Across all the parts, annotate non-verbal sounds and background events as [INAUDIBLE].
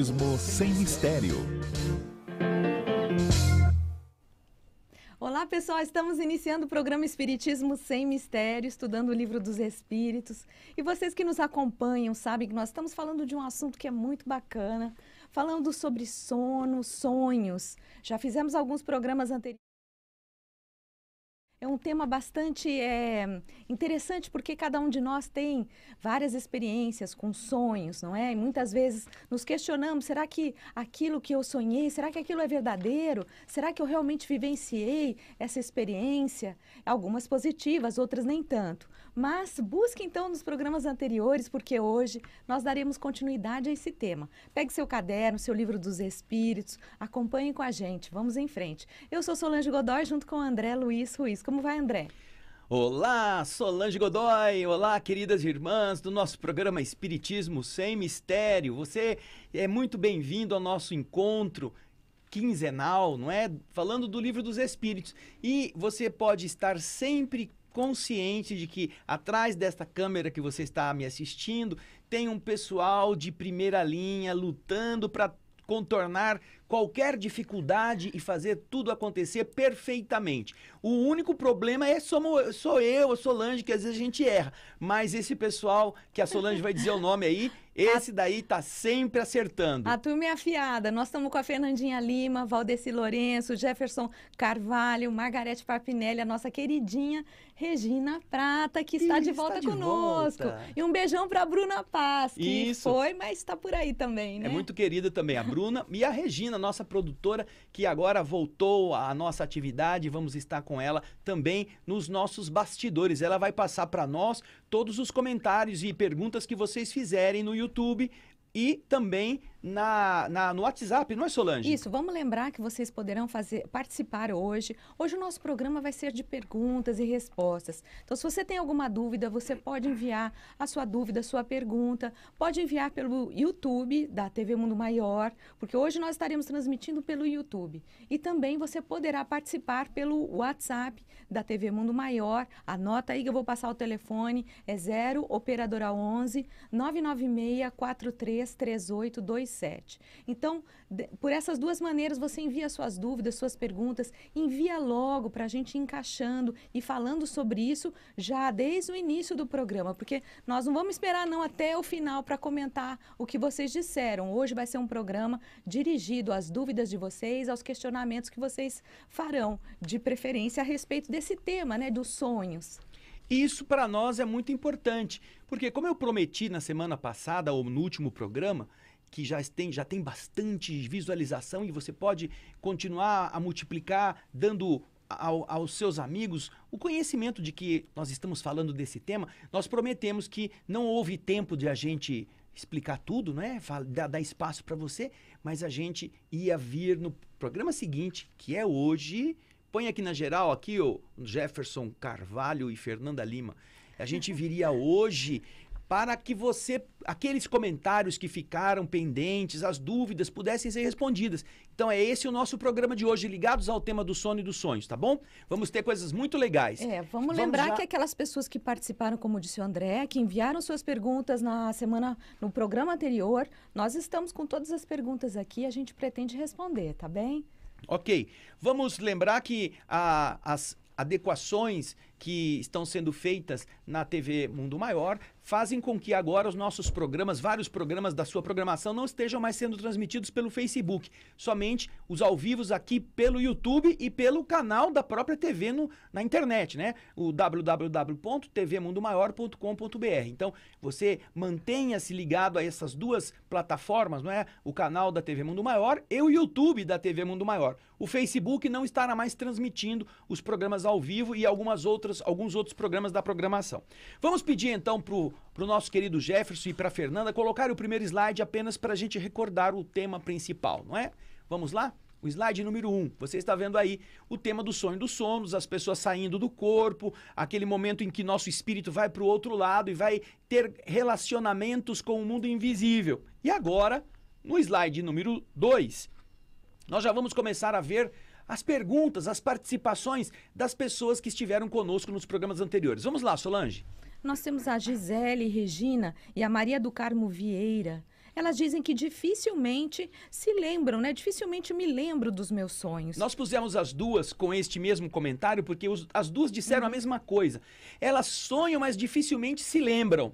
Espiritismo sem mistério. Olá pessoal, estamos iniciando o programa Espiritismo sem Mistério, estudando o livro dos Espíritos. E vocês que nos acompanham sabem que nós estamos falando de um assunto que é muito bacana, falando sobre sono, sonhos. Já fizemos alguns programas anteriores é um tema bastante é, interessante porque cada um de nós tem várias experiências com sonhos, não é? E muitas vezes nos questionamos: será que aquilo que eu sonhei, será que aquilo é verdadeiro? Será que eu realmente vivenciei essa experiência? Algumas positivas, outras nem tanto. Mas busque então nos programas anteriores, porque hoje nós daremos continuidade a esse tema. Pegue seu caderno, seu livro dos Espíritos, acompanhe com a gente, vamos em frente. Eu sou Solange Godoy, junto com André Luiz Ruiz. Como vai, André? Olá, Solange Godoy! Olá, queridas irmãs do nosso programa Espiritismo Sem Mistério. Você é muito bem-vindo ao nosso encontro quinzenal, não é? Falando do livro dos Espíritos. E você pode estar sempre consciente de que atrás desta câmera que você está me assistindo tem um pessoal de primeira linha lutando para contornar qualquer dificuldade e fazer tudo acontecer perfeitamente. O único problema é sou, sou eu, a Solange, que às vezes a gente erra. Mas esse pessoal, que a Solange vai dizer o nome aí, esse a... daí tá sempre acertando. A turma é afiada. Nós estamos com a Fernandinha Lima, Valdeci Lourenço, Jefferson Carvalho, Margarete Papinelli, a nossa queridinha Regina Prata, que está Isso, de volta está de conosco. Volta. E um beijão para Bruna Paz, que Isso. foi, mas está por aí também, é né? É muito querida também a Bruna e a Regina, nossa produtora, que agora voltou à nossa atividade. Vamos estar com ela também nos nossos bastidores. Ela vai passar para nós todos os comentários e perguntas que vocês fizerem no YouTube e também na, na, no WhatsApp, não é, Solange? Isso, vamos lembrar que vocês poderão fazer, participar hoje. Hoje o nosso programa vai ser de perguntas e respostas. Então, se você tem alguma dúvida, você pode enviar a sua dúvida, a sua pergunta, pode enviar pelo YouTube da TV Mundo Maior, porque hoje nós estaremos transmitindo pelo YouTube. E também você poderá participar pelo WhatsApp da TV Mundo Maior. Anota aí que eu vou passar o telefone, é 0 operadora 11 996 4338 então, de, por essas duas maneiras, você envia suas dúvidas, suas perguntas, envia logo para a gente encaixando e falando sobre isso já desde o início do programa, porque nós não vamos esperar não até o final para comentar o que vocês disseram. Hoje vai ser um programa dirigido às dúvidas de vocês, aos questionamentos que vocês farão, de preferência a respeito desse tema, né, dos sonhos. Isso para nós é muito importante, porque como eu prometi na semana passada ou no último programa, que já tem, já tem bastante visualização e você pode continuar a multiplicar dando ao, aos seus amigos o conhecimento de que nós estamos falando desse tema. Nós prometemos que não houve tempo de a gente explicar tudo, né? Dar, dar espaço para você, mas a gente ia vir no programa seguinte, que é hoje. Põe aqui na geral, aqui o Jefferson Carvalho e Fernanda Lima. A gente viria [LAUGHS] hoje para que você, aqueles comentários que ficaram pendentes, as dúvidas pudessem ser respondidas. Então é esse o nosso programa de hoje, ligados ao tema do sono e dos sonhos, tá bom? Vamos ter coisas muito legais. É, vamos, vamos lembrar já... que aquelas pessoas que participaram, como disse o André, que enviaram suas perguntas na semana, no programa anterior, nós estamos com todas as perguntas aqui, a gente pretende responder, tá bem? Ok. Vamos lembrar que a, as adequações que estão sendo feitas na TV Mundo Maior fazem com que agora os nossos programas, vários programas da sua programação, não estejam mais sendo transmitidos pelo Facebook, somente os ao vivos aqui pelo YouTube e pelo canal da própria TV no, na internet, né? O www.tvmundomaior.com.br. Então, você mantenha-se ligado a essas duas plataformas, não é? O canal da TV Mundo Maior e o YouTube da TV Mundo Maior. O Facebook não estará mais transmitindo os programas ao vivo e algumas outras outros, alguns outros programas da programação. Vamos pedir então para o nosso querido Jefferson e para a Fernanda colocar o primeiro slide apenas para a gente recordar o tema principal, não é? Vamos lá? O slide número 1, um, você está vendo aí o tema do sonho dos sonos, as pessoas saindo do corpo, aquele momento em que nosso espírito vai para o outro lado e vai ter relacionamentos com o mundo invisível. E agora, no slide número 2, nós já vamos começar a ver as perguntas, as participações das pessoas que estiveram conosco nos programas anteriores. Vamos lá, Solange. Nós temos a Gisele Regina e a Maria do Carmo Vieira elas dizem que dificilmente se lembram, né? Dificilmente me lembro dos meus sonhos. Nós pusemos as duas com este mesmo comentário porque os, as duas disseram uhum. a mesma coisa. Elas sonham, mas dificilmente se lembram.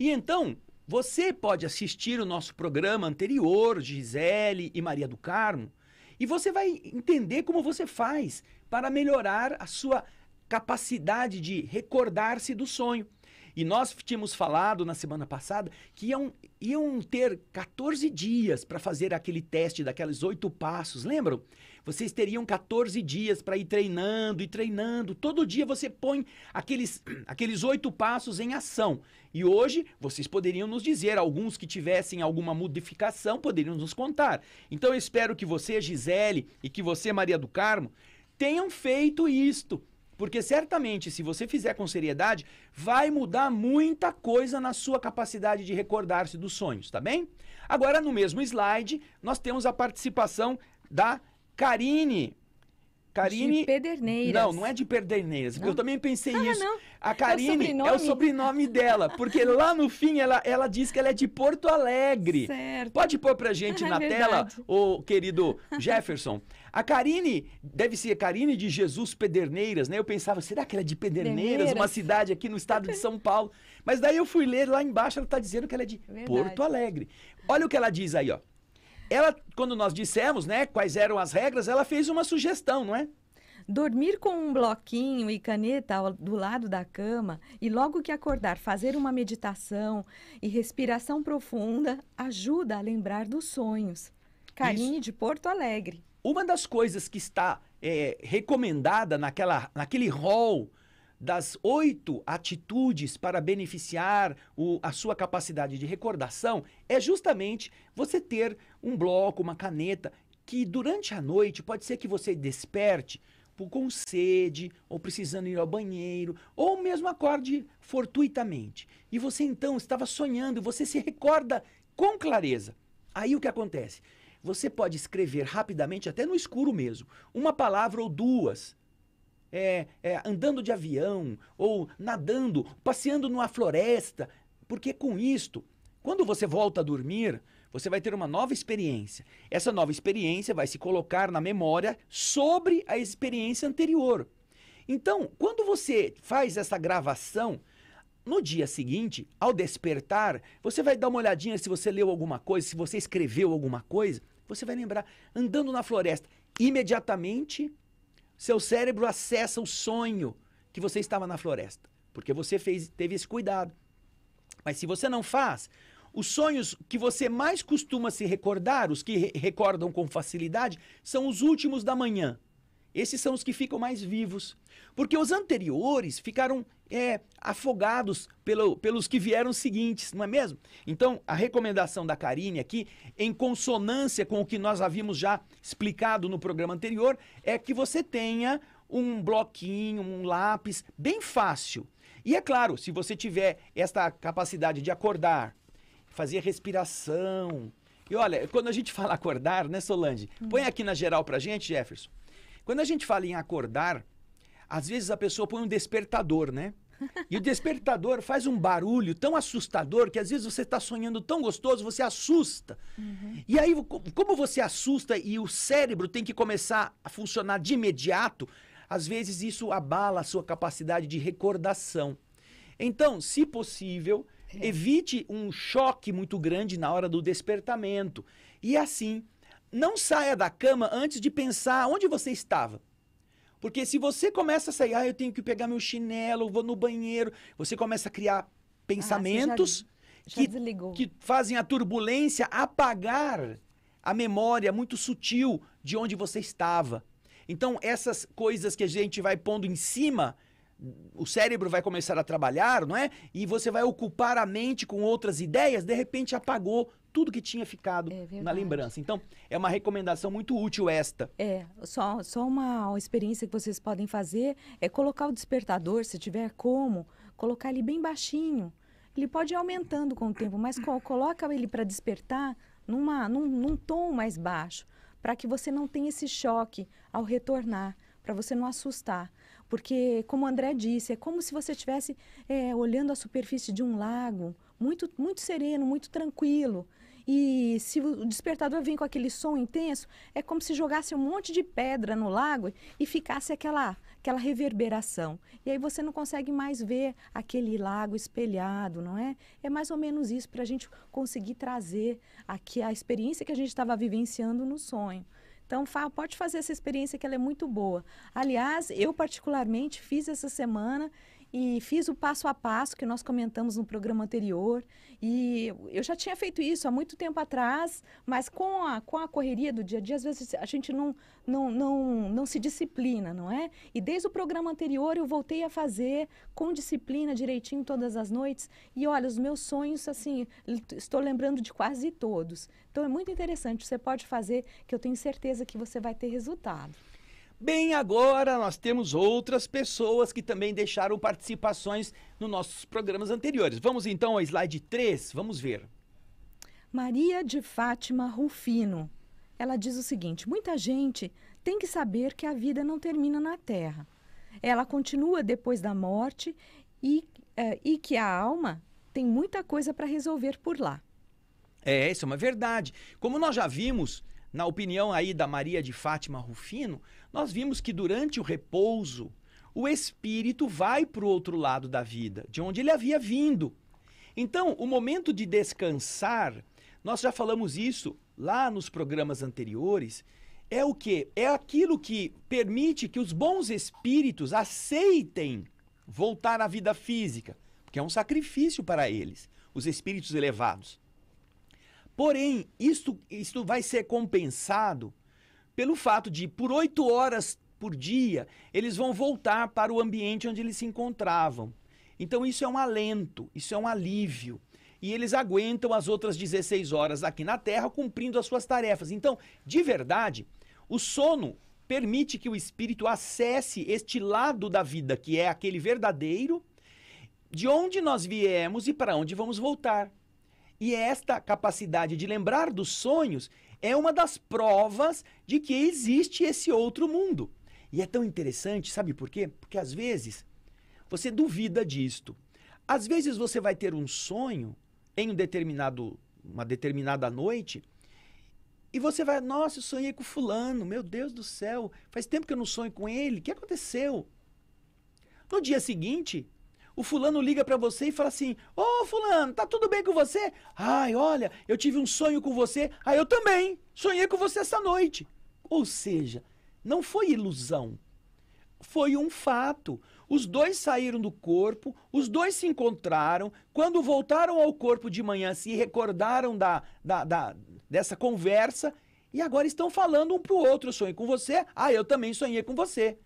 E então, você pode assistir o nosso programa anterior, Gisele e Maria do Carmo, e você vai entender como você faz para melhorar a sua capacidade de recordar-se do sonho. E nós tínhamos falado na semana passada que iam, iam ter 14 dias para fazer aquele teste daqueles oito passos, lembram? Vocês teriam 14 dias para ir treinando e treinando. Todo dia você põe aqueles [CLEARS THROAT] aqueles oito passos em ação. E hoje vocês poderiam nos dizer, alguns que tivessem alguma modificação poderiam nos contar. Então eu espero que você, Gisele, e que você, Maria do Carmo, tenham feito isto porque certamente, se você fizer com seriedade, vai mudar muita coisa na sua capacidade de recordar-se dos sonhos, tá bem? Agora, no mesmo slide, nós temos a participação da Karine. Karine. De Pederneiras. Não, não é de Pederneiras. Não. Eu também pensei ah, nisso. Não. A é Karine é o, é o, sobrenome dela. Porque lá no fim ela, ela diz que ela é de Porto Alegre. Certo. Pode pôr pra gente [LAUGHS] é na tela, o querido Jefferson. A Karine, deve ser a Karine de Jesus Pederneiras, né? Eu pensava, será que ela é de Pederneiras, Pederneiras. uma cidade aqui no estado de São Paulo? Mas daí eu fui ler lá embaixo, ela está dizendo que ela é de Verdade. Porto Alegre. Olha o que ela diz aí, ó. Ela, quando nós dissemos, né, quais eram as regras, ela fez uma sugestão, não é? Dormir com um bloquinho e caneta ao, do lado da cama e logo que acordar fazer uma meditação e respiração profunda ajuda a lembrar dos sonhos. Karine Isso. de Porto Alegre. Uma das coisas que está é, recomendada naquela, naquele rol das oito atitudes para beneficiar o, a sua capacidade de recordação é justamente você ter um bloco, uma caneta, que durante a noite pode ser que você desperte com sede, ou precisando ir ao banheiro, ou mesmo acorde fortuitamente. E você então estava sonhando, você se recorda com clareza. Aí o que acontece? Você pode escrever rapidamente, até no escuro mesmo, uma palavra ou duas. É, é, andando de avião, ou nadando, passeando numa floresta. Porque com isto, quando você volta a dormir, você vai ter uma nova experiência. Essa nova experiência vai se colocar na memória sobre a experiência anterior. Então, quando você faz essa gravação, no dia seguinte, ao despertar, você vai dar uma olhadinha se você leu alguma coisa, se você escreveu alguma coisa, você vai lembrar. Andando na floresta, imediatamente seu cérebro acessa o sonho que você estava na floresta, porque você fez, teve esse cuidado. Mas se você não faz, os sonhos que você mais costuma se recordar, os que re recordam com facilidade, são os últimos da manhã. Esses são os que ficam mais vivos. Porque os anteriores ficaram é, afogados pelo, pelos que vieram seguintes, não é mesmo? Então, a recomendação da Karine aqui, em consonância com o que nós havíamos já explicado no programa anterior, é que você tenha um bloquinho, um lápis, bem fácil. E é claro, se você tiver esta capacidade de acordar, fazer respiração. E olha, quando a gente fala acordar, né, Solange? Hum. Põe aqui na geral pra gente, Jefferson. Quando a gente fala em acordar, às vezes a pessoa põe um despertador, né? [LAUGHS] E o despertador faz um barulho tão assustador que às vezes você está sonhando tão gostoso, você assusta. Uhum. E aí, como você assusta e o cérebro tem que começar a funcionar de imediato, às vezes isso abala a sua capacidade de recordação. Então, se possível, é. evite um choque muito grande na hora do despertamento. E assim, não saia da cama antes de pensar onde você estava. Porque se você começa a sair, ah, eu tenho que pegar meu chinelo, vou no banheiro, você começa a criar ah, pensamentos ah, já, já que, que fazem a turbulência apagar a memória muito sutil de onde você estava. Então, essas coisas que a gente vai pondo em cima, o cérebro vai começar a trabalhar, não é? E você vai ocupar a mente com outras ideias, de repente apagou tudo que tinha ficado é na lembrança. Então, é uma recomendação muito útil esta. É, só, só uma experiência que vocês podem fazer é colocar o despertador, se tiver como, colocar ele bem baixinho. Ele pode ir aumentando com o tempo, mas coloca ele para despertar numa, num, num tom mais baixo, para que você não tenha esse choque ao retornar, para você não assustar. Porque, como o André disse, é como se você estivesse é, olhando a superfície de um lago, muito, muito sereno, muito tranquilo. E se o despertador vir com aquele som intenso, é como se jogasse um monte de pedra no lago e ficasse aquela, aquela reverberação. E aí você não consegue mais ver aquele lago espelhado, não é? É mais ou menos isso para a gente conseguir trazer aqui a experiência que a gente estava vivenciando no sonho. Então, pode fazer essa experiência que ela é muito boa. Aliás, eu particularmente fiz essa semana e fiz o passo a passo que nós comentamos no programa anterior. E eu já tinha feito isso há muito tempo atrás, mas com a, com a correria do dia a dia, às vezes a gente não, não, não, não se disciplina, não é? E desde o programa anterior eu voltei a fazer com disciplina direitinho todas as noites. E olha, os meus sonhos, assim, estou lembrando de quase todos. Então é muito interessante, você pode fazer, que eu tenho certeza que você vai ter resultado. Bem, agora nós temos outras pessoas que também deixaram participações nos nossos programas anteriores. Vamos então ao slide 3, vamos ver. Maria de Fátima Rufino. Ela diz o seguinte: muita gente tem que saber que a vida não termina na Terra. Ela continua depois da morte e, eh, e que a alma tem muita coisa para resolver por lá. É, isso é uma verdade. Como nós já vimos, na opinião aí da Maria de Fátima Rufino, nós vimos que durante o repouso, o espírito vai para o outro lado da vida, de onde ele havia vindo. Então, o momento de descansar, nós já falamos isso lá nos programas anteriores, é o que? É aquilo que permite que os bons espíritos aceitem voltar à vida física, porque é um sacrifício para eles, os espíritos elevados. Porém, isto, isto vai ser compensado pelo fato de, por oito horas por dia, eles vão voltar para o ambiente onde eles se encontravam. Então, isso é um alento, isso é um alívio. E eles aguentam as outras 16 horas aqui na Terra cumprindo as suas tarefas. Então, de verdade, o sono permite que o espírito acesse este lado da vida, que é aquele verdadeiro, de onde nós viemos e para onde vamos voltar. E é esta capacidade de lembrar dos sonhos é uma das provas de que existe esse outro mundo. E é tão interessante, sabe por quê? Porque às vezes você duvida disto. Às vezes você vai ter um sonho em um determinado, uma determinada noite e você vai, nossa, eu sonhei com fulano, meu Deus do céu, faz tempo que eu não sonho com ele, o que aconteceu? No dia seguinte, o fulano liga para você e fala assim: Ô oh, fulano, tá tudo bem com você? Ai, olha, eu tive um sonho com você. Ah, eu também. Sonhei com você essa noite. Ou seja, não foi ilusão. Foi um fato. Os dois saíram do corpo, os dois se encontraram. Quando voltaram ao corpo de manhã, se recordaram da, da, da dessa conversa e agora estão falando um para o outro. Eu sonhei com você, ah, eu também sonhei com você.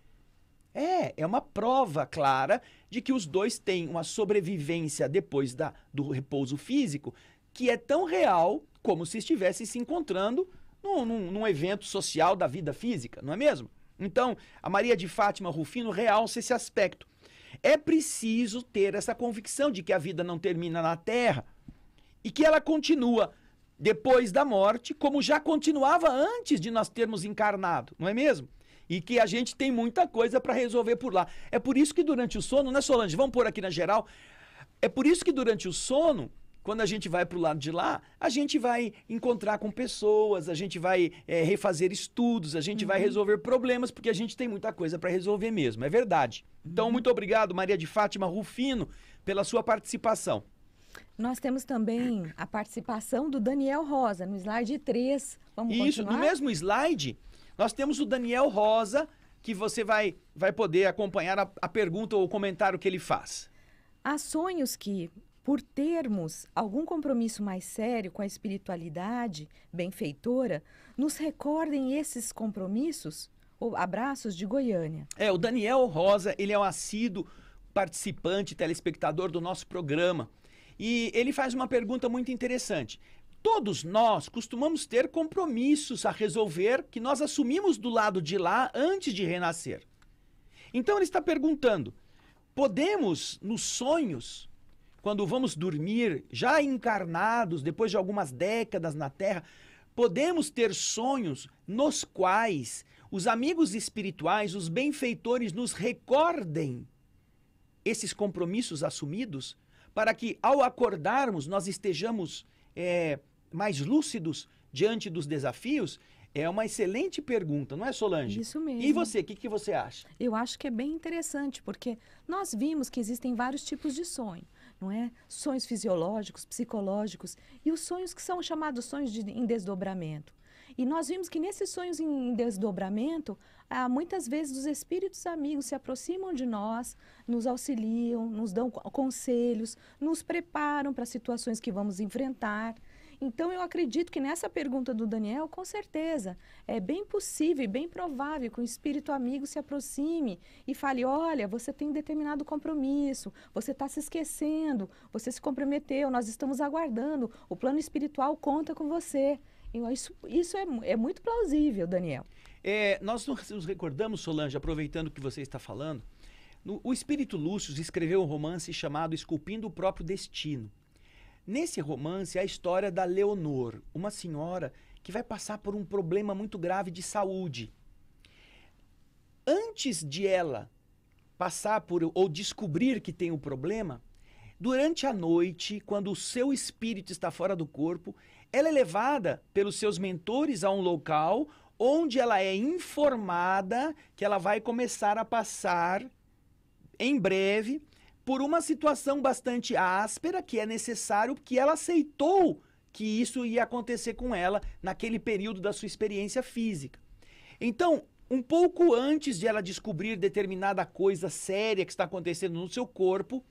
É, é uma prova clara de que os dois têm uma sobrevivência depois da, do repouso físico que é tão real como se estivessem se encontrando num, num, num, evento social da vida física, não é mesmo? Então, a Maria de Fátima Rufino realça esse aspecto. É preciso ter essa convicção de que a vida não termina na Terra e que ela continua depois da morte, como já continuava antes de nós termos encarnado, não é mesmo? e que a gente tem muita coisa para resolver por lá. É por isso que durante o sono, né, Solange? Vamos pôr aqui na geral. É por isso que durante o sono quando a gente vai para o lado de lá, a gente vai encontrar com pessoas, a gente vai é, refazer estudos, a gente uhum. vai resolver problemas, porque a gente tem muita coisa para resolver mesmo, é verdade. Então, uhum. muito obrigado, Maria de Fátima Rufino, pela sua participação. Nós temos também a participação do Daniel Rosa, no slide 3. Vamos Isso, continuar? no mesmo slide, nós temos o Daniel Rosa, que você vai, vai poder acompanhar a, a pergunta ou o comentário que ele faz. Há sonhos que, por termos algum compromisso mais sério com a espiritualidade benfeitora, nos recordem esses compromissos? Ou abraços de Goiânia. É, o Daniel Rosa, ele é um assíduo participante, telespectador do nosso programa. E ele faz uma pergunta muito interessante. Todos nós costumamos ter compromissos a resolver que nós assumimos do lado de lá antes de renascer. Então ele está perguntando: podemos, nos sonhos, quando vamos dormir, já encarnados, depois de algumas décadas na Terra, podemos ter sonhos nos quais os amigos espirituais, os benfeitores, nos recordem esses compromissos assumidos, para que ao acordarmos nós estejamos. É, mais lúcidos diante dos desafios? É uma excelente pergunta, não é, Solange? Isso mesmo. E você, o que, que você acha? Eu acho que é bem interessante, porque nós vimos que existem vários tipos de sonho não é? Sonhos fisiológicos, psicológicos e os sonhos que são chamados sonhos de, em desdobramento. E nós vimos que nesses sonhos em desdobramento, há ah, muitas vezes os espíritos amigos se aproximam de nós, nos auxiliam, nos dão conselhos, nos preparam para situações que vamos enfrentar. Então, eu acredito que nessa pergunta do Daniel, com certeza, é bem possível e bem provável que o espírito amigo se aproxime e fale: olha, você tem determinado compromisso, você está se esquecendo, você se comprometeu, nós estamos aguardando, o plano espiritual conta com você. Isso, isso é, é muito plausível, Daniel. É, nós nos recordamos, Solange, aproveitando o que você está falando, no, o espírito Lúcio escreveu um romance chamado Esculpindo o Próprio Destino. Nesse romance é a história da Leonor, uma senhora que vai passar por um problema muito grave de saúde. Antes de ela passar por ou descobrir que tem o um problema, durante a noite, quando o seu espírito está fora do corpo, ela é levada pelos seus mentores a um local onde ela é informada que ela vai começar a passar em breve por uma situação bastante áspera que é necessário, porque ela aceitou que isso ia acontecer com ela naquele período da sua experiência física. Então, um pouco antes de ela descobrir determinada coisa séria que está acontecendo no seu corpo,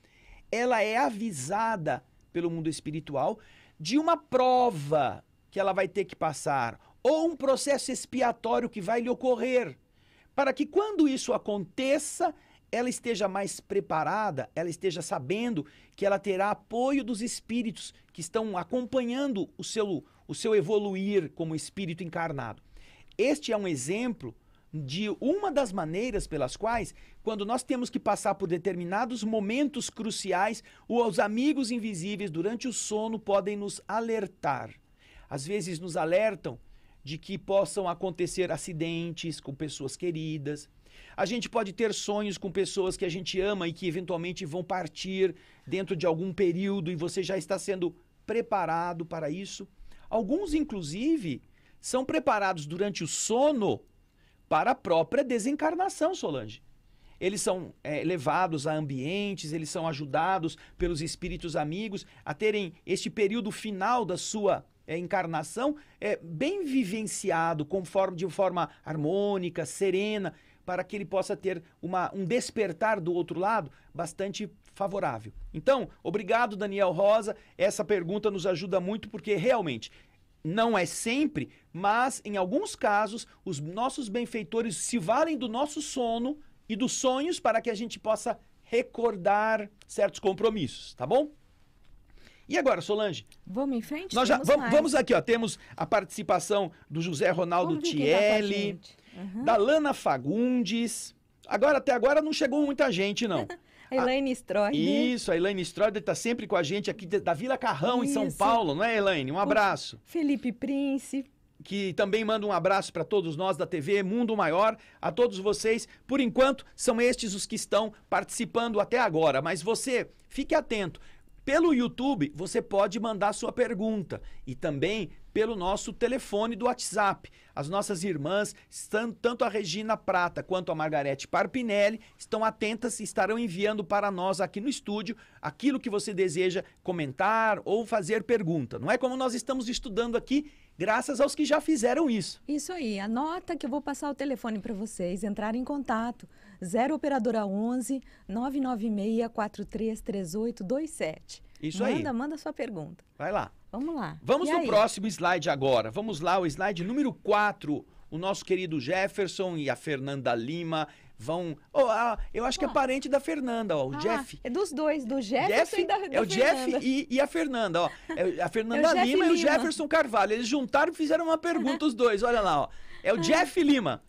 ela é avisada pelo mundo espiritual de uma prova que ela vai ter que passar ou um processo expiatório que vai lhe ocorrer, para que quando isso aconteça, ela esteja mais preparada, ela esteja sabendo que ela terá apoio dos espíritos que estão acompanhando o seu, o seu evoluir como espírito encarnado. Este é um exemplo de uma das maneiras pelas quais, quando nós temos que passar por determinados momentos cruciais, os amigos invisíveis durante o sono podem nos alertar. Às vezes nos alertam de que possam acontecer acidentes com pessoas queridas, a gente pode ter sonhos com pessoas que a gente ama e que eventualmente vão partir dentro de algum período e você já está sendo preparado para isso. Alguns, inclusive, são preparados durante o sono para a própria desencarnação, Solange. Eles são é, levados a ambientes, eles são ajudados pelos espíritos amigos a terem este período final da sua é, encarnação é, bem vivenciado, conforme de forma harmônica, serena para que ele possa ter uma, um despertar do outro lado bastante favorável. Então, obrigado, Daniel Rosa. Essa pergunta nos ajuda muito porque realmente não é sempre, mas em alguns casos, os nossos benfeitores se valem do nosso sono e dos sonhos para que a gente possa recordar certos compromissos, tá bom? E agora, Solange? Vamos em frente? Nós já, vamos, vamos, aqui, ó. Temos a participação do José Ronaldo tá Tielli. Uhum. Da Lana Fagundes. Agora, até agora não chegou muita gente, não. [LAUGHS] a Elaine Stroider. Isso, a Elaine Stroider está sempre com a gente aqui da Vila Carrão, Isso. em São Paulo, não é, Elaine? Um abraço. O Felipe Prince. Que também manda um abraço para todos nós da TV Mundo Maior, a todos vocês. Por enquanto, são estes os que estão participando até agora, mas você fique atento. Pelo YouTube, você pode mandar sua pergunta e também pelo nosso telefone do WhatsApp. As nossas irmãs, tanto a Regina Prata quanto a Margarete Parpinelli, estão atentas e estarão enviando para nós aqui no estúdio aquilo que você deseja comentar ou fazer pergunta. Não é como nós estamos estudando aqui graças aos que já fizeram isso. Isso aí, anota que eu vou passar o telefone para vocês entrar em contato. 0 operadora 11 996 433827. Isso manda, aí. Manda, manda sua pergunta. Vai lá. Vamos lá. Vamos e no aí? próximo slide agora. Vamos lá, o slide número 4. O nosso querido Jefferson e a Fernanda Lima vão. Oh, ah, eu acho que é parente da Fernanda, ó, o ah, Jeff. É dos dois, do Jeff, Jeff da, É o Fernanda. Jeff e, e, a Fernanda, ó. É a [LAUGHS] é Fernanda é Lima, Lima, e o Jefferson Carvalho. Eles juntaram e fizeram uma pergunta, os dois, olha lá, ó. É o ah. Jeff Lima.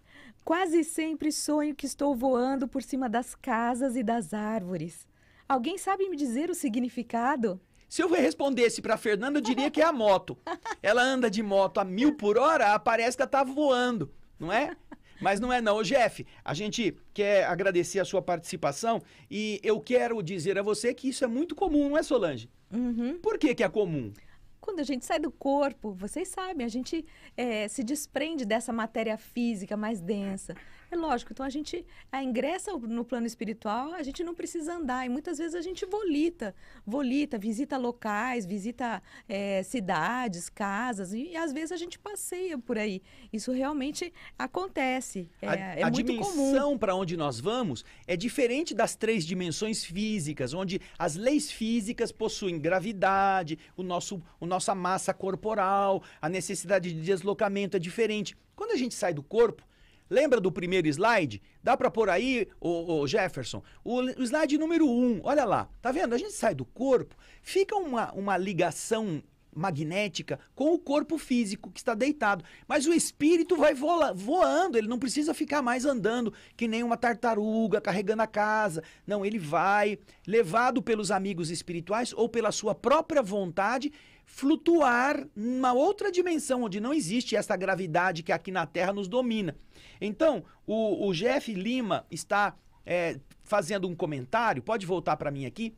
Quase sempre sonho que estou voando por cima das casas e das árvores. Alguém sabe me dizer o significado? Se eu respondesse para Fernanda, eu diria que é a moto. [LAUGHS] Ela anda de moto a mil por hora, parece que ela tá voando, não é? Mas não é não. Ô, Jeff, a gente quer agradecer a sua participação e eu quero dizer a você que isso é muito comum, não é, Solange? Uhum. Por que que é comum? Quando a gente sai do corpo, vocês sabem, a gente é, se desprende dessa matéria física mais densa. É lógico, então a gente a ingressa no plano espiritual, a gente não precisa andar. E muitas vezes a gente volita, volita, visita locais, visita é, cidades, casas, e, e, às vezes a gente passeia por aí. Isso realmente acontece. É, a, é a dimensão para onde nós vamos é diferente das três dimensões físicas, onde as leis físicas possuem gravidade, o nosso, o nossa massa corporal, a necessidade de deslocamento é diferente. Quando a gente sai do corpo, Lembra do primeiro slide? Dá para pôr aí, o, Jefferson, o, o, slide número 1. Um, olha lá, tá vendo? A gente sai do corpo, fica uma, uma ligação magnética com o corpo físico que está deitado. Mas o espírito vai voa, voando, ele não precisa ficar mais andando que nem uma tartaruga carregando a casa. Não, ele vai, levado pelos amigos espirituais ou pela sua própria vontade, flutuar numa outra dimensão onde não existe essa gravidade que aqui na Terra nos domina. Então, o, o Jeff Lima está é, fazendo um comentário, pode voltar para mim aqui.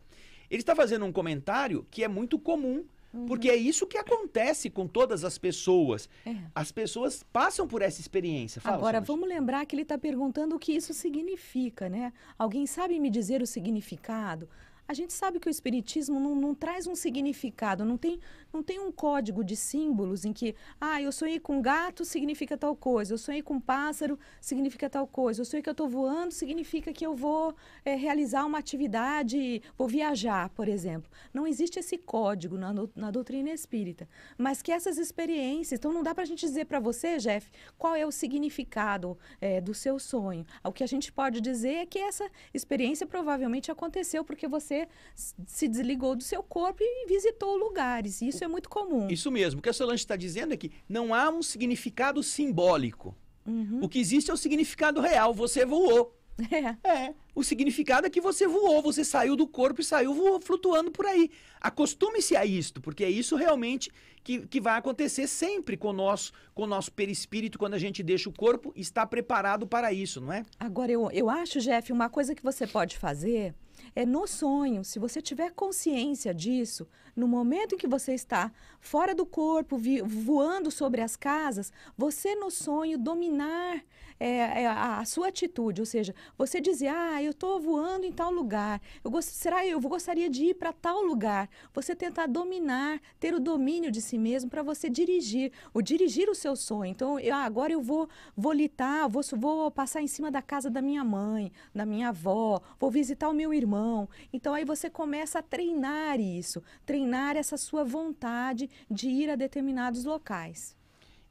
Ele está fazendo um comentário que é muito comum Uhum. Porque é isso que acontece com todas as pessoas. É. As pessoas passam por essa experiência. Fala, Agora, vamos lembrar que ele está perguntando o que isso significa, né? Alguém sabe me dizer o significado? a gente sabe que o Espiritismo não, não, traz um significado, não tem, não tem um código de símbolos em que, ah, eu sonhei com gato, significa tal coisa, eu sonhei com pássaro, significa tal coisa, eu sonhei que eu estou voando, significa que eu vou é, realizar uma atividade, vou viajar, por exemplo. Não existe esse código na, na doutrina espírita, mas que essas experiências, então não dá para a gente dizer para você, Jeff, qual é o significado é, do seu sonho. O que a gente pode dizer é que essa experiência provavelmente aconteceu porque você se desligou do seu corpo e visitou lugares. Isso é muito comum. Isso mesmo. O que a Solange está dizendo é que não há um significado simbólico. Uhum. O que existe é o significado real. Você voou. [LAUGHS] É. é. O significado é que você voou, você saiu do corpo e saiu voou, flutuando por aí. Acostume-se a isto, porque é isso realmente que, que vai acontecer sempre com o, nosso, com o nosso perispírito, quando a gente deixa o corpo, está preparado para isso, não é? Agora, eu, eu acho, Jeff, uma coisa que você pode fazer é no sonho, se você tiver consciência disso, no momento em que você está fora do corpo, voando sobre as casas, você no sonho dominar é, é, a, a, sua atitude, ou seja, você dizer, ah, eu estou voando em tal lugar, eu gost... será eu gostaria de ir para tal lugar. Você tentar dominar, ter o domínio de si mesmo para você dirigir, o dirigir o seu sonho. Então, eu, ah, agora eu vou vou litar, vou, vou passar em cima da casa da minha mãe, da minha avó, vou visitar o meu irmão. Então, aí você começa a treinar isso, treinar essa sua vontade de ir a determinados locais.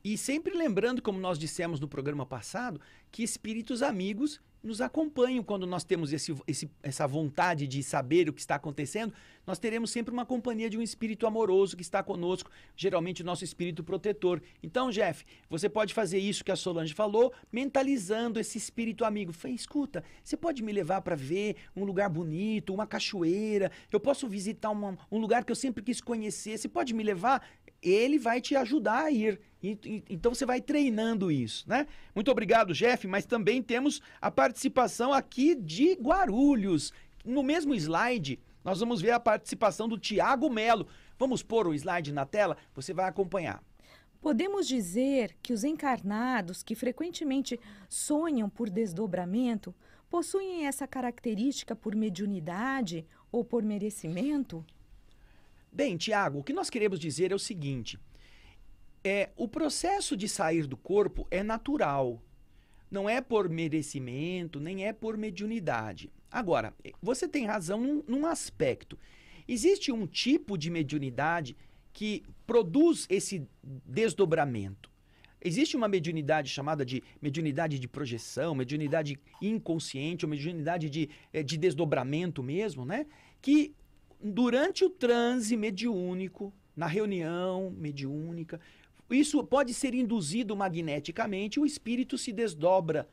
E sempre lembrando, como nós dissemos no programa passado, que espíritos amigos nos acompanham quando nós temos esse, esse, essa vontade de saber o que está acontecendo. Nós teremos sempre uma companhia de um espírito amoroso que está conosco, geralmente o nosso espírito protetor. Então, Jeff, você pode fazer isso que a Solange falou, mentalizando esse espírito amigo. Fala, escuta, você pode me levar para ver um lugar bonito, uma cachoeira, eu posso visitar uma, um lugar que eu sempre quis conhecer, você pode me levar? ele vai te ajudar a ir. E, e, então você vai treinando isso, né? Muito obrigado, Jeff, mas também temos a participação aqui de Guarulhos. No mesmo slide, nós vamos ver a participação do Tiago Melo. Vamos pôr o slide na tela, você vai acompanhar. Podemos dizer que os encarnados que frequentemente sonham por desdobramento possuem essa característica por mediunidade ou por merecimento? Bem, Tiago, o que nós queremos dizer é o seguinte: é o processo de sair do corpo é natural. Não é por merecimento, nem é por mediunidade. Agora, eh, você tem razão num, num aspecto. Existe um tipo de mediunidade que produz esse desdobramento. Existe uma mediunidade chamada de mediunidade de projeção, mediunidade inconsciente, ou mediunidade de, eh, de desdobramento mesmo, né? Que durante o transe mediúnico, na reunião mediúnica, isso pode ser induzido magneticamente, o espírito se desdobra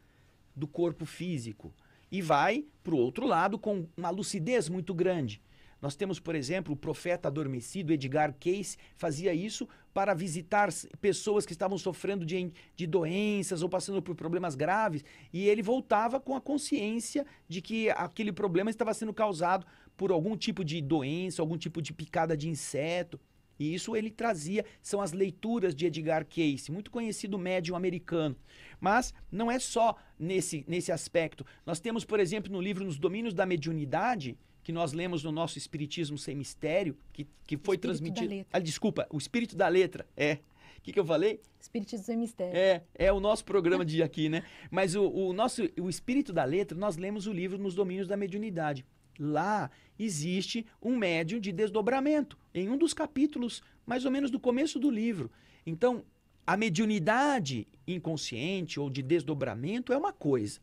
do corpo físico e vai para o outro lado com uma lucidez muito grande. Nós temos, por exemplo, o profeta adormecido Edgar Cayce fazia isso para visitar pessoas que estavam sofrendo de, de doenças ou passando por problemas graves, e ele voltava com a consciência de que aquele problema estava sendo causado por algum tipo de doença, algum tipo de picada de inseto. E isso ele trazia, são as leituras de Edgar Cayce, muito conhecido médium americano. Mas não é só nesse, nesse aspecto. Nós temos, por exemplo, no livro Nos Domínios da Mediunidade, que nós lemos no nosso Espiritismo Sem Mistério, que, que o foi transmitido. Ah, desculpa, o Espírito da Letra, é. O que, que eu falei? Espiritismo Sem Mistério. É, é o nosso programa de aqui, né? Mas o, o nosso, o Espírito da Letra, nós lemos o livro Nos Domínios da Mediunidade. Lá existe um médium de desdobramento, em um dos capítulos, mais ou menos do começo do livro. Então, a mediunidade inconsciente ou de desdobramento é uma coisa.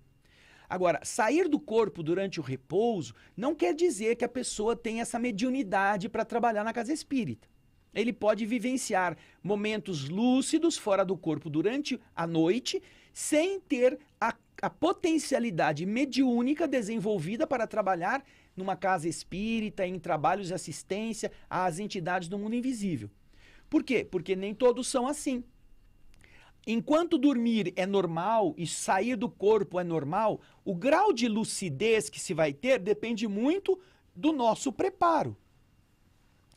Agora, sair do corpo durante o repouso não quer dizer que a pessoa tem essa mediunidade para trabalhar na casa espírita. Ele pode vivenciar momentos lúcidos fora do corpo durante a noite, sem ter a, a potencialidade mediúnica desenvolvida para trabalhar numa casa espírita, em trabalhos de assistência às entidades do mundo invisível. Por quê? Porque nem todos são assim. Enquanto dormir é normal e sair do corpo é normal, o grau de lucidez que se vai ter depende muito do nosso preparo.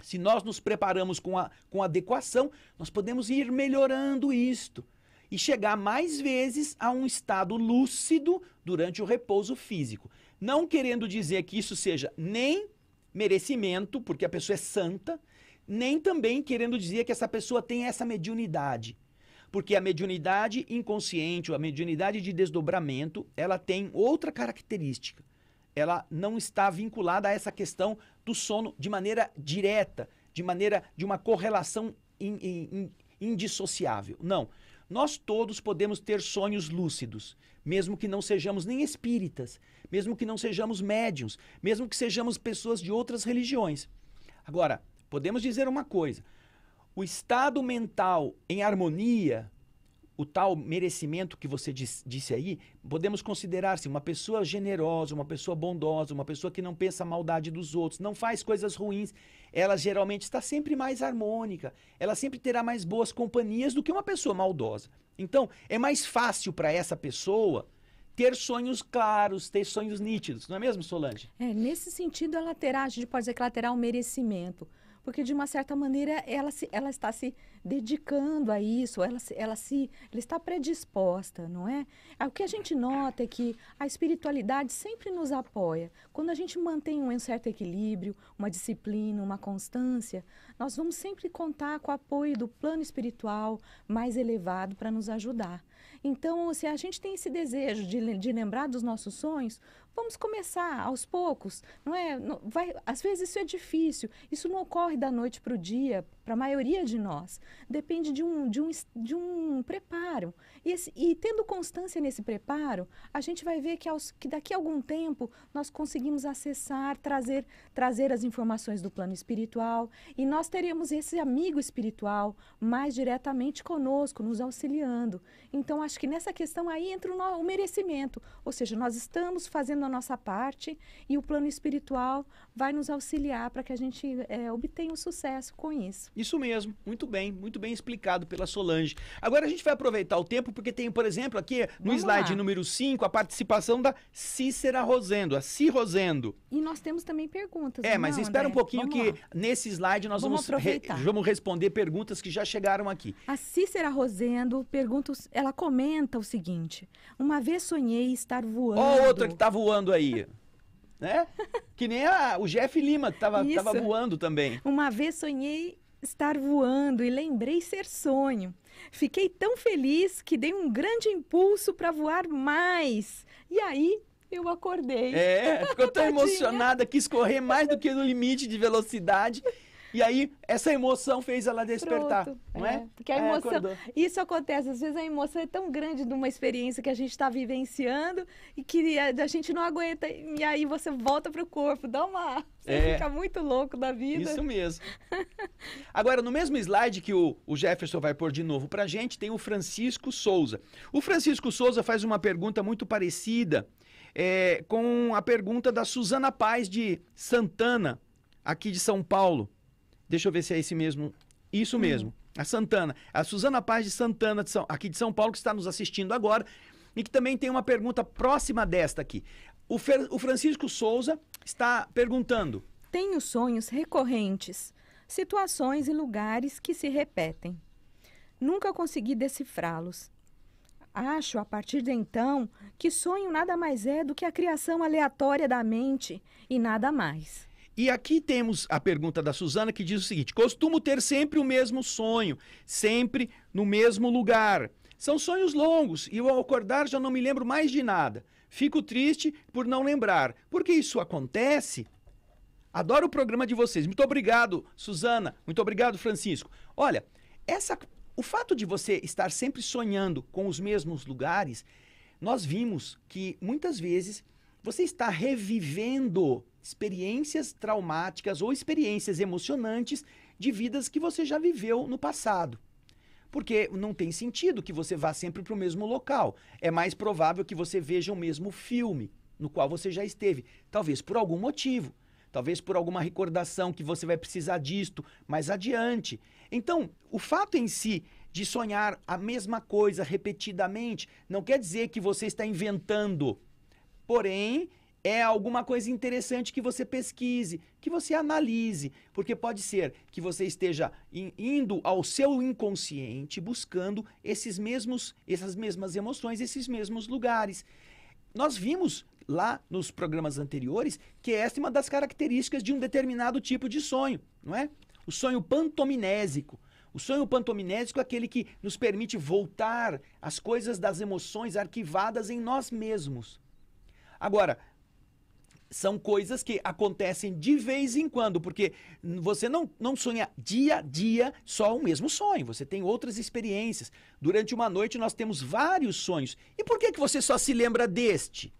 Se nós nos preparamos com, a, com adequação, nós podemos ir melhorando isto e chegar mais vezes a um estado lúcido durante o repouso físico. Não querendo dizer que isso seja nem merecimento, porque a pessoa é santa, nem também querendo dizer que essa pessoa tem essa mediunidade. Porque a mediunidade inconsciente, a mediunidade de desdobramento, ela tem outra característica. Ela não está vinculada a essa questão do sono de maneira direta, de maneira de uma correlação in, in, in, indissociável. Não. Nós todos podemos ter sonhos lúcidos, mesmo que não sejamos nem espíritas, mesmo que não sejamos médiums, mesmo que sejamos pessoas de outras religiões. Agora, podemos dizer uma coisa: o estado mental em harmonia o tal merecimento que você disse aí, podemos considerar-se uma pessoa generosa, uma pessoa bondosa, uma pessoa que não pensa a maldade dos outros, não faz coisas ruins. Ela geralmente está sempre mais harmônica, ela sempre terá mais boas companhias do que uma pessoa maldosa. Então, é mais fácil para essa pessoa ter sonhos claros, ter sonhos nítidos, não é mesmo, Solange? É, nesse sentido, ela terá, a gente pode dizer que ela terá um merecimento porque de uma certa maneira ela, se, ela está se dedicando a isso, ela, ela, se, ela está predisposta, não é? Ah, o que a gente nota é que a espiritualidade sempre nos apoia. Quando a gente mantém um certo equilíbrio, uma disciplina, uma constância, nós vamos sempre contar com o apoio do plano espiritual mais elevado para nos ajudar. Então, se a gente tem esse desejo de, de lembrar dos nossos sonhos, Vamos começar aos poucos, não é? Vai, às vezes isso é difícil, isso não ocorre da noite para o dia, para a maioria de nós. Depende de um, de um, de um preparo. E, esse, e tendo constância nesse preparo, a gente vai ver que, aos, que daqui a algum tempo nós conseguimos acessar, trazer, trazer as informações do plano espiritual e nós teremos esse amigo espiritual mais diretamente conosco, nos auxiliando. Então, acho que nessa questão aí entra o, no, o merecimento, ou seja, nós estamos fazendo a nossa parte e o plano espiritual vai nos auxiliar para que a gente é, obtenha o um sucesso com isso. Isso mesmo, muito bem, muito bem explicado pela Solange. Agora a gente vai aproveitar o tempo porque tem, por exemplo, aqui no Vamos slide lá. número 5 a participação da Cícera Rosendo, a Ci Rosendo. E nós temos também perguntas. É, né, mas espera André? um pouquinho vamos que lá. nesse slide nós vamos, vamos, re, vamos responder perguntas que já chegaram aqui. A Cícera Rosendo pergunta, ela comenta o seguinte: Uma vez sonhei estar voando. Ó, outra que tá voando aí. né? [LAUGHS] Que nem a, o Jeff Lima, que tava, tava voando também. Uma vez sonhei estar voando e lembrei ser sonho. Fiquei tão feliz que dei um grande impulso para voar mais. E aí eu acordei. É, ficou tão [LAUGHS] emocionada que escorrer mais do que no limite de velocidade e aí, essa emoção fez ela despertar, Pronto. não é? é? Porque a é, emoção, é, isso acontece, às vezes a emoção é tão grande de uma experiência que a gente está vivenciando e que a, a, gente não aguenta, e aí você volta para o corpo, dá uma... Você é, fica muito louco da vida. Isso mesmo. [LAUGHS] Agora, no mesmo slide que o, o Jefferson vai pôr de novo para a gente, tem o Francisco Souza. O Francisco Souza faz uma pergunta muito parecida é, com a pergunta da Suzana Paz de Santana, aqui de São Paulo. Deixa eu ver se é esse mesmo. Isso hum. mesmo, a Santana. A Suzana Paz de Santana, de São, aqui de São Paulo, que está nos assistindo agora e que também tem uma pergunta próxima desta aqui. O, Fer, o Francisco Souza está perguntando: Tenho sonhos recorrentes, situações e lugares que se repetem. Nunca consegui decifrá-los. Acho, a partir de então, que sonho nada mais é do que a criação aleatória da mente e nada mais. E aqui temos a pergunta da Suzana que diz o seguinte: costumo ter sempre o mesmo sonho, sempre no mesmo lugar. São sonhos longos e ao acordar já não me lembro mais de nada. Fico triste por não lembrar. Porque isso acontece? Adoro o programa de vocês. Muito obrigado, Suzana. Muito obrigado, Francisco. Olha, essa, o fato de você estar sempre sonhando com os mesmos lugares, nós vimos que muitas vezes você está revivendo experiências traumáticas ou experiências emocionantes de vidas que você já viveu no passado. Porque não tem sentido que você vá sempre para o mesmo local. É mais provável que você veja o mesmo filme no qual você já esteve, talvez por algum motivo, talvez por alguma recordação que você vai precisar disto mais adiante. Então, o fato em si de sonhar a mesma coisa repetidamente não quer dizer que você está inventando. Porém, é alguma coisa interessante que você pesquise, que você analise, porque pode ser que você esteja indo ao seu inconsciente buscando esses mesmos, essas mesmas emoções, esses mesmos lugares. Nós vimos lá nos programas anteriores que é esta é uma das características de um determinado tipo de sonho, não é? O sonho pantominésico. O sonho pantominésico é aquele que nos permite voltar às coisas das emoções arquivadas em nós mesmos. Agora, são coisas que acontecem de vez em quando, porque você não, não sonha dia a dia só o mesmo sonho, você tem outras experiências. Durante uma noite nós temos vários sonhos. E por que, que você só se lembra deste?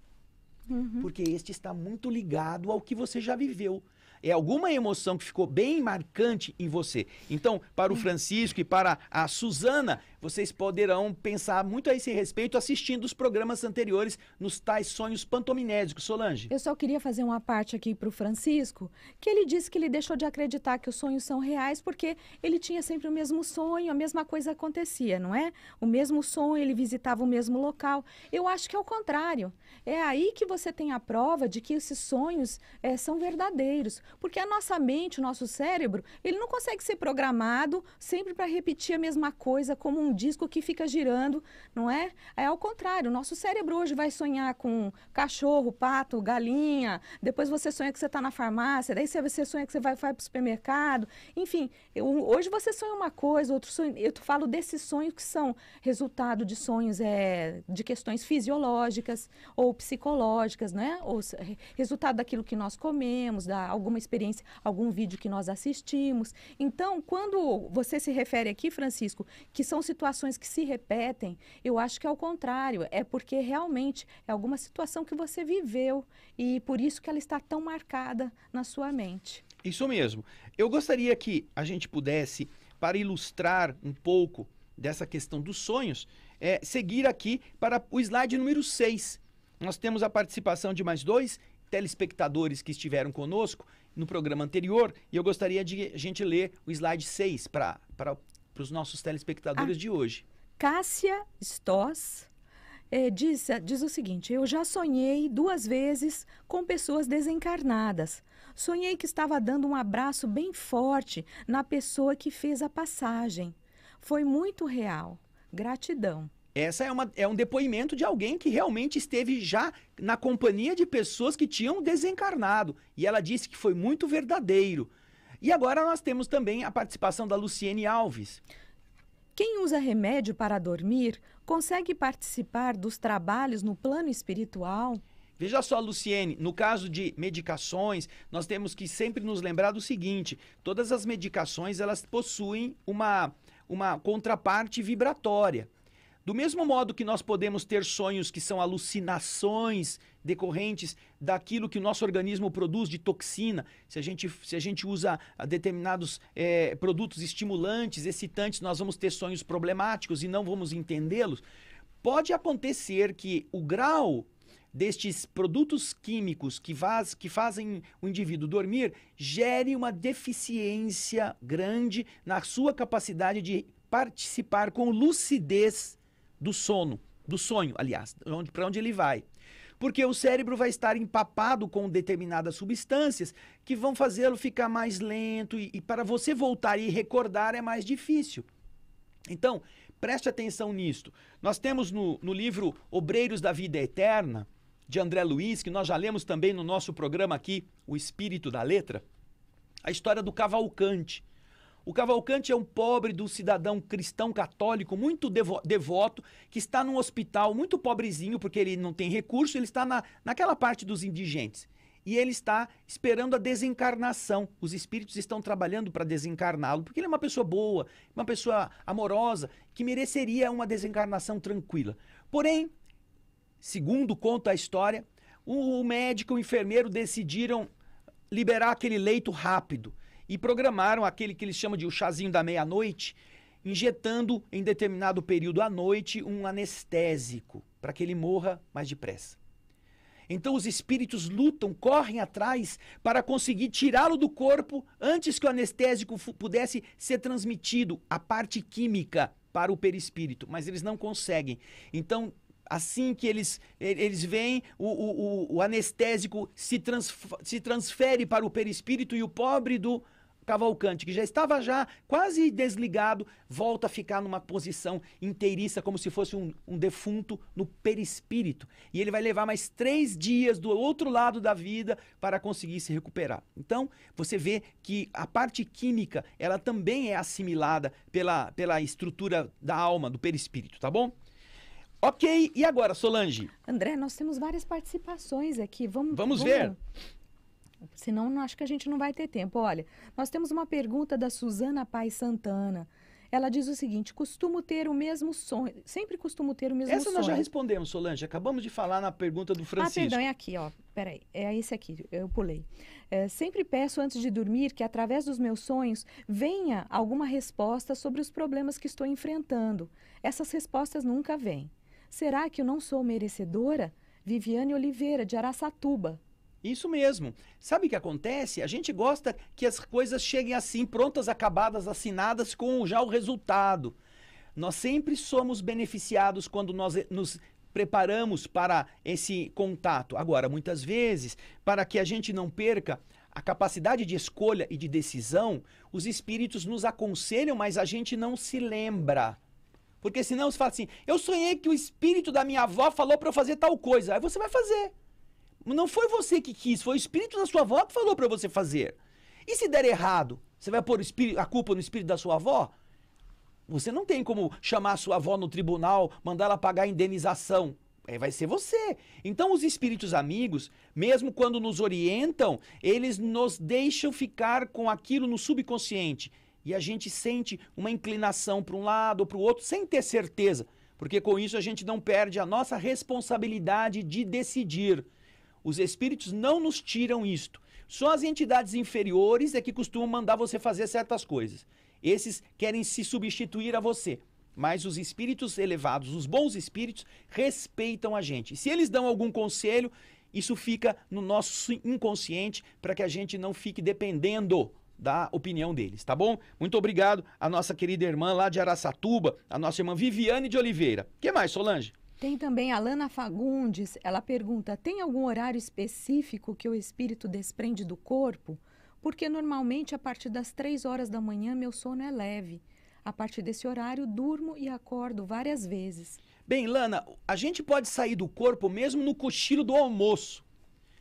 Uhum. Porque este está muito ligado ao que você já viveu é alguma emoção que ficou bem marcante em você. Então, para o hum. Francisco e para a Suzana, vocês poderão pensar muito a esse respeito assistindo os programas anteriores nos tais sonhos pantominésicos, Solange. Eu só queria fazer uma parte aqui para o Francisco, que ele disse que ele deixou de acreditar que os sonhos são reais porque ele tinha sempre o mesmo sonho, a mesma coisa acontecia, não é? O mesmo sonho, ele visitava o mesmo local. Eu acho que é o contrário. É aí que você tem a prova de que esses sonhos é, são verdadeiros. Porque a nossa mente, o nosso cérebro, ele não consegue ser programado sempre para repetir a mesma coisa, como um disco que fica girando, não é? É ao contrário, o nosso cérebro hoje vai sonhar com cachorro, pato, galinha, depois você sonha que você está na farmácia, daí você sonha que você vai, vai para o supermercado, enfim, eu, hoje você sonha uma coisa, outro sonho, eu falo desses sonhos que são resultado de sonhos é, de questões fisiológicas ou psicológicas, né? Ou resultado daquilo que nós comemos, da alguma alguma experiência, algum vídeo que nós assistimos. Então, quando você se refere aqui, Francisco, que são situações que se repetem, eu acho que é o contrário, é porque realmente é alguma situação que você viveu e por isso que ela está tão marcada na sua mente. Isso mesmo. Eu gostaria que a gente pudesse, para ilustrar um pouco dessa questão dos sonhos, é, seguir aqui para o slide número 6. Nós temos a participação de mais dois telespectadores que estiveram conosco no programa anterior e eu gostaria de a gente ler o slide 6 para os nossos telespectadores ah, de hoje. Cássia Stoss é, diz, eh, diz o seguinte: Eu já sonhei duas vezes com pessoas desencarnadas. Sonhei que estava dando um abraço bem forte na pessoa que fez a passagem. Foi muito real. Gratidão. Essa é, uma, é um depoimento de alguém que realmente esteve já na companhia de pessoas que tinham desencarnado. E ela disse que foi muito verdadeiro. E agora nós temos também a participação da Luciene Alves. Quem usa remédio para dormir consegue participar dos trabalhos no plano espiritual? Veja só, Luciene, no caso de medicações, nós temos que sempre nos lembrar do seguinte: todas as medicações elas possuem uma, uma contraparte vibratória. Do mesmo modo que nós podemos ter sonhos que são alucinações decorrentes daquilo que o nosso organismo produz de toxina, se a gente, se a gente usa ah, determinados é, produtos estimulantes, excitantes, nós vamos ter sonhos problemáticos e não vamos entendê-los. Pode acontecer que o grau destes produtos químicos que, faz, que fazem o indivíduo dormir gere uma deficiência grande na sua capacidade de participar com lucidez do sono, do sonho, aliás, para onde ele vai. Porque o cérebro vai estar empapado com determinadas substâncias que vão fazê-lo ficar mais lento e, e para você voltar e recordar é mais difícil. Então, preste atenção nisto. Nós temos no, no livro Obreiros da Vida Eterna, de André Luiz, que nós já lemos também no nosso programa aqui, O Espírito da Letra, a história do Cavalcante. O Cavalcante é um pobre do cidadão cristão católico, muito devo devoto, que está num hospital muito pobrezinho, porque ele não tem recurso, ele está na, naquela parte dos indigentes. E ele está esperando a desencarnação. Os espíritos estão trabalhando para desencarná-lo, porque ele é uma pessoa boa, uma pessoa amorosa, que mereceria uma desencarnação tranquila. Porém, segundo conta a história, o, o médico e o enfermeiro decidiram liberar aquele leito rápido e programaram aquele que eles chamam de o chazinho da meia-noite, injetando em determinado período à noite um anestésico para que ele morra mais depressa. Então os espíritos lutam, correm atrás para conseguir tirá-lo do corpo antes que o anestésico pudesse ser transmitido, a parte química, para o perispírito, mas eles não conseguem. Então, assim que eles, eles veem, o, o, o anestésico se, trans se transfere para o perispírito e o pobre do Cavalcante, que já estava já quase desligado, volta a ficar numa posição inteiriça, como se fosse um, um defunto no perispírito. E ele vai levar mais três dias do outro lado da vida para conseguir se recuperar. Então, você vê que a parte química, ela também é assimilada pela, pela estrutura da alma, do perispírito, tá bom? Ok, e agora, Solange? André, nós temos várias participações aqui. Vamos, vamos, vamos... ver. Senão, não, acho que a gente não vai ter tempo. Olha, nós temos uma pergunta da Suzana Paz Santana. Ela diz o seguinte: costumo ter o mesmo sonho. Sempre costumo ter o mesmo Essa sonho. Essa nós já respondemos, Solange. Acabamos de falar na pergunta do ah, Francisco. Ah, perdão, é aqui, ó. Peraí. É esse aqui, eu pulei. É, sempre peço antes de dormir que, através dos meus sonhos, venha alguma resposta sobre os problemas que estou enfrentando. Essas respostas nunca vêm. Será que eu não sou merecedora? Viviane Oliveira, de Araçatuba. Isso mesmo. Sabe o que acontece? A gente gosta que as coisas cheguem assim, prontas, acabadas, assinadas, com já o resultado. Nós sempre somos beneficiados quando nós eh, nos preparamos para esse contato. Agora, muitas vezes, para que a gente não perca a capacidade de escolha e de decisão, os espíritos nos aconselham, mas a gente não se lembra. Porque senão você fala assim: eu sonhei que o espírito da minha avó falou para eu fazer tal coisa. Aí você vai fazer. Não foi você que quis, foi o espírito da sua avó que falou para você fazer. E se der errado, você vai pôr a culpa no espírito da sua avó? Você não tem como chamar a sua avó no tribunal, mandar ela pagar a indenização. É, vai ser você. Então, os espíritos amigos, mesmo quando nos orientam, eles nos deixam ficar com aquilo no subconsciente. E a gente sente uma inclinação para um lado ou para o outro sem ter certeza, porque com isso a gente não perde a nossa responsabilidade de decidir. Os espíritos não nos tiram isto. Só as entidades inferiores é que costumam mandar você fazer certas coisas. Esses querem se substituir a você. Mas os espíritos elevados, os bons espíritos, respeitam a gente. Se eles dão algum conselho, isso fica no nosso inconsciente para que a gente não fique dependendo da opinião deles, tá bom? Muito obrigado à nossa querida irmã lá de Araçatuba, a nossa irmã Viviane de Oliveira. que mais, Solange? Tem também a Lana Fagundes, ela pergunta: tem algum horário específico que o espírito desprende do corpo? Porque normalmente a partir das três horas da manhã meu sono é leve. A partir desse horário, durmo e acordo várias vezes. Bem, Lana, a gente pode sair do corpo mesmo no cochilo do almoço.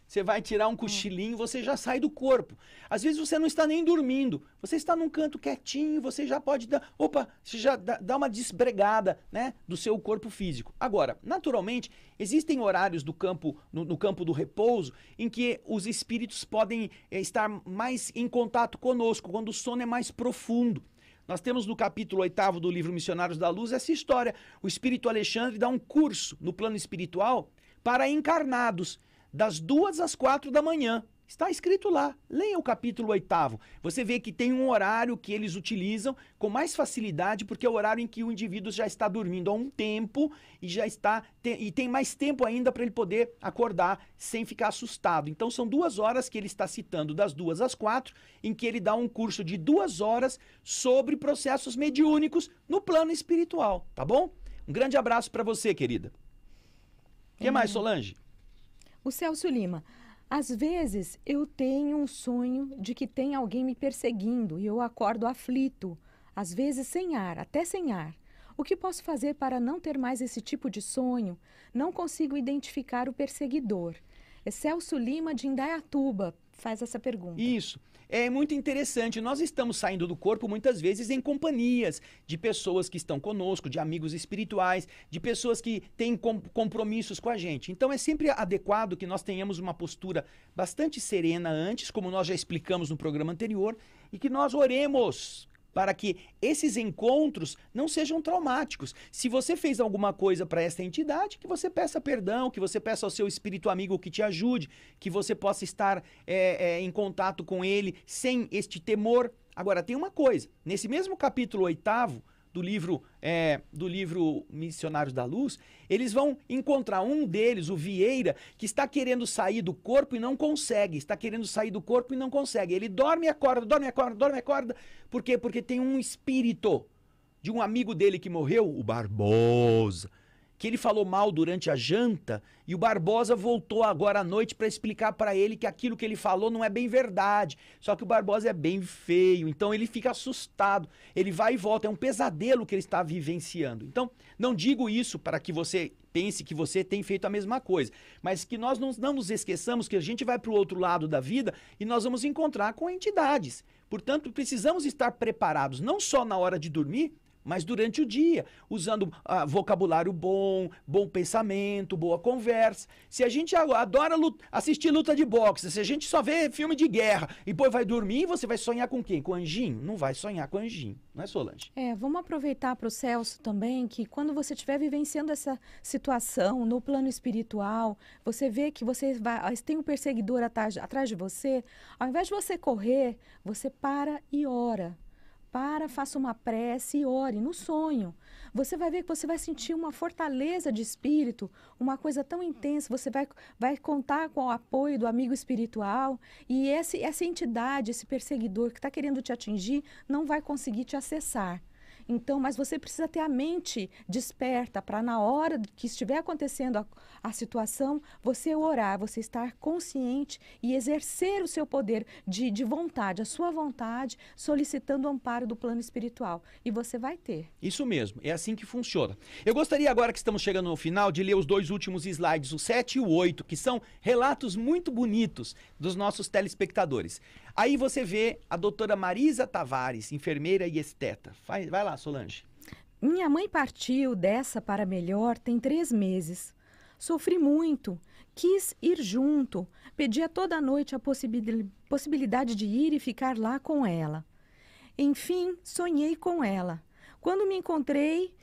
Você vai tirar um é. cochilinho, você já sai do corpo. Às vezes você não está nem dormindo. Você está num canto quietinho, você já pode dar. Opa, você já dá, uma desbregada né, do seu corpo físico. Agora, naturalmente, existem horários do campo, no, no campo do repouso, em que os espíritos podem eh, estar mais em contato conosco, quando o sono é mais profundo. Nós temos no capítulo 8 do livro Missionários da Luz essa história. O espírito Alexandre dá um curso no plano espiritual para encarnados das duas às quatro da manhã. Está escrito lá. Leia o capítulo oitavo. Você vê que tem um horário que eles utilizam com mais facilidade, porque é o horário em que o indivíduo já está dormindo há um tempo e já está e tem mais tempo ainda para ele poder acordar sem ficar assustado. Então são duas horas que ele está citando, das duas às quatro, em que ele dá um curso de duas horas sobre processos mediúnicos no plano espiritual, tá bom? Um grande abraço para você, querida. O que mais, Solange? O Celso Lima. Às vezes eu tenho um sonho de que tem alguém me perseguindo e eu acordo aflito, às vezes sem ar, até sem ar. O que posso fazer para não ter mais esse tipo de sonho? Não consigo identificar o perseguidor. É Celso Lima de Indaiatuba faz essa pergunta. Isso é muito interessante. Nós estamos saindo do corpo muitas vezes em companhias de pessoas que estão conosco, de amigos espirituais, de pessoas que têm com compromissos com a gente. Então é sempre adequado que nós tenhamos uma postura bastante serena antes, como nós já explicamos no programa anterior, e que nós oremos para que esses encontros não sejam traumáticos. Se você fez alguma coisa para esta entidade, que você peça perdão, que você peça ao seu espírito amigo que te ajude, que você possa estar é, é, em contato com ele sem este temor. Agora, tem uma coisa: nesse mesmo capítulo oitavo do livro é, do livro Missionários da Luz, eles vão encontrar um deles, o Vieira, que está querendo sair do corpo e não consegue, está querendo sair do corpo e não consegue. Ele dorme e acorda, dorme e acorda, dorme e acorda. Por quê? Porque tem um espírito de um amigo dele que morreu, o Barbosa que ele falou mal durante a janta e o Barbosa voltou agora à noite para explicar para ele que aquilo que ele falou não é bem verdade. Só que o Barbosa é bem feio, então ele fica assustado. Ele vai e volta, é um pesadelo que ele está vivenciando. Então, não digo isso para que você pense que você tem feito a mesma coisa, mas que nós não, não nos esqueçamos que a gente vai para o outro lado da vida e nós vamos encontrar com entidades. Portanto, precisamos estar preparados, não só na hora de dormir, mas durante o dia, usando ah, vocabulário bom, bom pensamento, boa conversa. Se a gente adora luta, assistir luta de boxe, se a gente só vê filme de guerra e depois vai dormir, você vai sonhar com quem? Com anjinho? Não vai sonhar com anjinho, não é, Solange? É, vamos aproveitar para o Celso também que quando você estiver vivenciando essa situação no plano espiritual, você vê que você vai, ah, tem um perseguidor atrás, atrás de você, ao invés de você correr, você para e ora para, faça uma prece e ore no sonho. Você vai ver que você vai sentir uma fortaleza de espírito, uma coisa tão intensa. Você vai, vai contar com o apoio do amigo espiritual e esse, essa entidade, esse perseguidor que está querendo te atingir, não vai conseguir te acessar. Então, mas você precisa ter a mente desperta para na hora que estiver acontecendo a, a situação, você orar, você estar consciente e exercer o seu poder de, de vontade, a sua vontade, solicitando o amparo do plano espiritual. E você vai ter. Isso mesmo, é assim que funciona. Eu gostaria agora que estamos chegando no final de ler os dois últimos slides, o 7 e o 8, que são relatos muito bonitos dos nossos telespectadores. Aí você vê a doutora Marisa Tavares, enfermeira e esteta. Vai, vai lá, Solange. Minha mãe partiu dessa para melhor tem três meses. Sofri muito, quis ir junto, pedia toda noite a possibi possibilidade de ir e ficar lá com ela. Enfim, sonhei com ela. Quando me encontrei,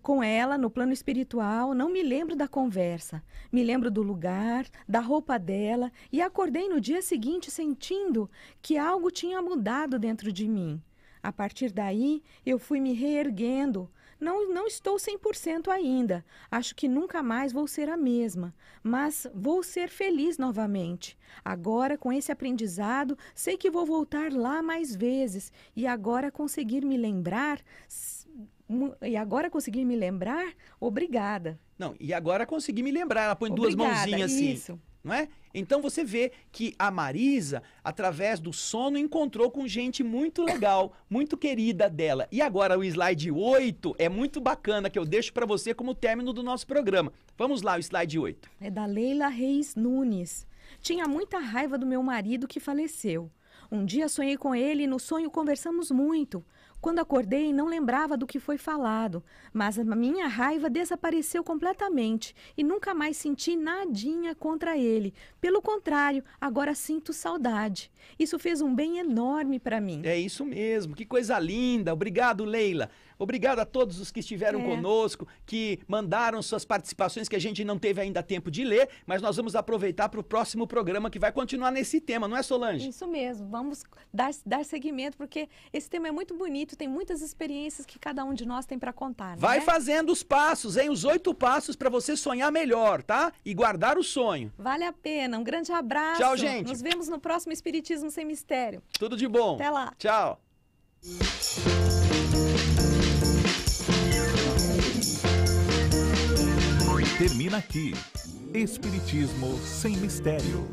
com ela no plano espiritual, não me lembro da conversa, me lembro do lugar, da roupa dela e acordei no dia seguinte sentindo que algo tinha mudado dentro de mim. A partir daí, eu fui me reerguendo. Não, não estou 100% ainda. Acho que nunca mais vou ser a mesma, mas vou ser feliz novamente. Agora, com esse aprendizado, sei que vou voltar lá mais vezes e agora conseguir me lembrar e agora consegui me lembrar, obrigada. Não, e agora consegui me lembrar. Ela põe obrigada, duas mãozinhas assim. Isso. Não é? Então você vê que a Marisa, através do sono, encontrou com gente muito legal, muito querida dela. E agora o slide 8 é muito bacana que eu deixo para você como término do nosso programa. Vamos lá, o slide 8. É da Leila Reis Nunes. Tinha muita raiva do meu marido que faleceu. Um dia sonhei com ele e no sonho conversamos muito. Quando acordei, não lembrava do que foi falado, mas a minha raiva desapareceu completamente e nunca mais senti nadinha contra ele. Pelo contrário, agora sinto saudade. Isso fez um bem enorme para mim. É isso mesmo, que coisa linda. Obrigado, Leila. Obrigado a todos os que estiveram é. conosco, que mandaram suas participações que a gente não teve ainda tempo de ler, mas nós vamos aproveitar para o próximo programa que vai continuar nesse tema, não é, Solange? Isso mesmo. Vamos dar, dar seguimento, porque esse tema é muito bonito, tem muitas experiências que cada um de nós tem para contar. Vai né? fazendo os passos, hein? Os oito passos para você sonhar melhor, tá? E guardar o sonho. Vale a pena. Um grande abraço. Tchau, gente. Nos vemos no próximo Espiritismo Sem Mistério. Tudo de bom. Até lá. Tchau. termina aqui. Espiritismo sem mistério.